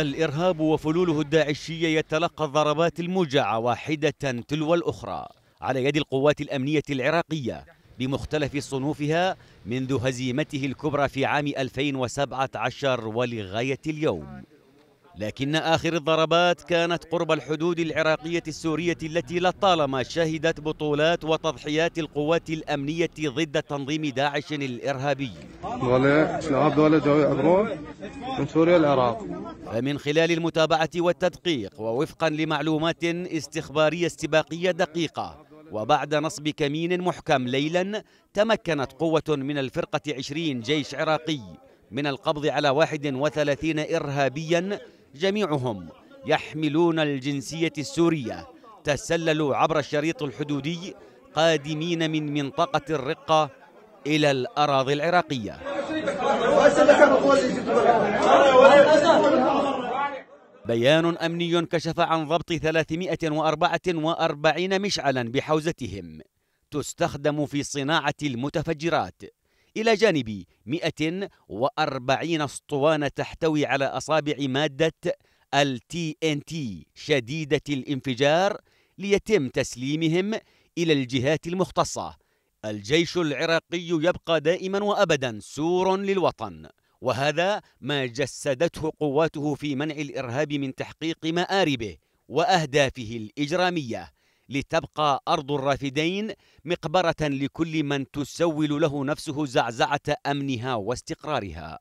الإرهاب وفلوله الداعشية يتلقى الضربات الموجعة واحدة تلو الأخرى على يد القوات الأمنية العراقية بمختلف صنوفها منذ هزيمته الكبرى في عام 2017 ولغاية اليوم لكن آخر الضربات كانت قرب الحدود العراقية السورية التي لطالما شهدت بطولات وتضحيات القوات الأمنية ضد تنظيم داعش الإرهابي من سوريا العراق فمن خلال المتابعة والتدقيق ووفقا لمعلومات استخبارية استباقية دقيقة وبعد نصب كمين محكم ليلا تمكنت قوة من الفرقة عشرين جيش عراقي من القبض على 31 إرهابيا جميعهم يحملون الجنسية السورية تسللوا عبر الشريط الحدودي قادمين من منطقة الرقة إلى الأراضي العراقية بيان أمني كشف عن ضبط 344 مشعلا بحوزتهم تستخدم في صناعة المتفجرات إلى جانب 140 اسطوانة تحتوي على أصابع مادة ال TNT شديدة الانفجار ليتم تسليمهم إلى الجهات المختصة الجيش العراقي يبقى دائما وأبدا سور للوطن وهذا ما جسدته قواته في منع الإرهاب من تحقيق مآربه وأهدافه الإجرامية لتبقى أرض الرافدين مقبرة لكل من تسول له نفسه زعزعة أمنها واستقرارها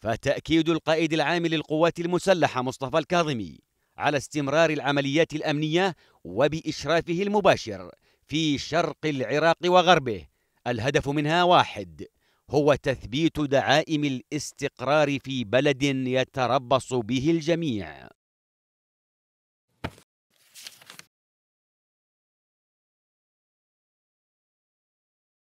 فتأكيد القائد العام للقوات المسلحة مصطفى الكاظمي على استمرار العمليات الأمنية وبإشرافه المباشر في شرق العراق وغربه الهدف منها واحد هو تثبيت دعائم الاستقرار في بلد يتربص به الجميع